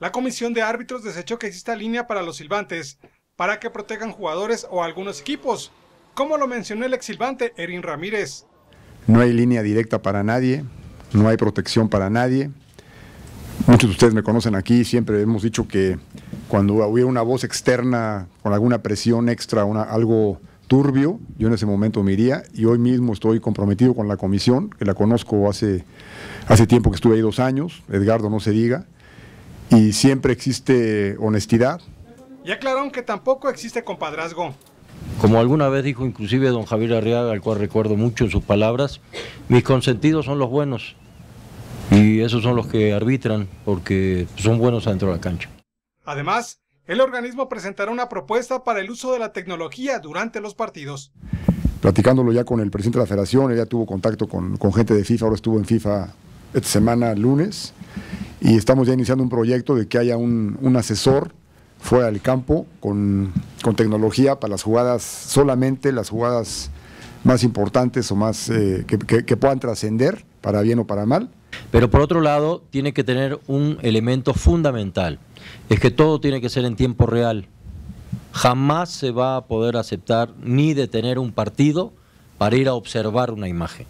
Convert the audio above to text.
La comisión de árbitros desechó que exista línea para los silbantes, para que protejan jugadores o algunos equipos, como lo mencionó el ex silbante Erin Ramírez. No hay línea directa para nadie, no hay protección para nadie. Muchos de ustedes me conocen aquí, siempre hemos dicho que cuando hubiera una voz externa con alguna presión extra, algo turbio, yo en ese momento me iría y hoy mismo estoy comprometido con la comisión, que la conozco hace, hace tiempo que estuve ahí dos años, Edgardo no se diga, y siempre existe honestidad. Y aclararon que tampoco existe compadrazgo. Como alguna vez dijo inclusive don Javier Arriaga, al cual recuerdo mucho sus palabras, mis consentidos son los buenos y esos son los que arbitran porque son buenos adentro de la cancha. Además, el organismo presentará una propuesta para el uso de la tecnología durante los partidos. Platicándolo ya con el presidente de la federación, él ya tuvo contacto con, con gente de FIFA, ahora estuvo en FIFA esta semana, lunes, y estamos ya iniciando un proyecto de que haya un, asesor fuera del campo con, tecnología para las jugadas, solamente las jugadas más importantes o más eh, que, puedan trascender para bien o para mal. Pero por otro lado, tiene que tener un elemento fundamental, es que todo tiene que ser en tiempo real. Jamás se va a poder aceptar ni detener un partido para ir a observar una imagen.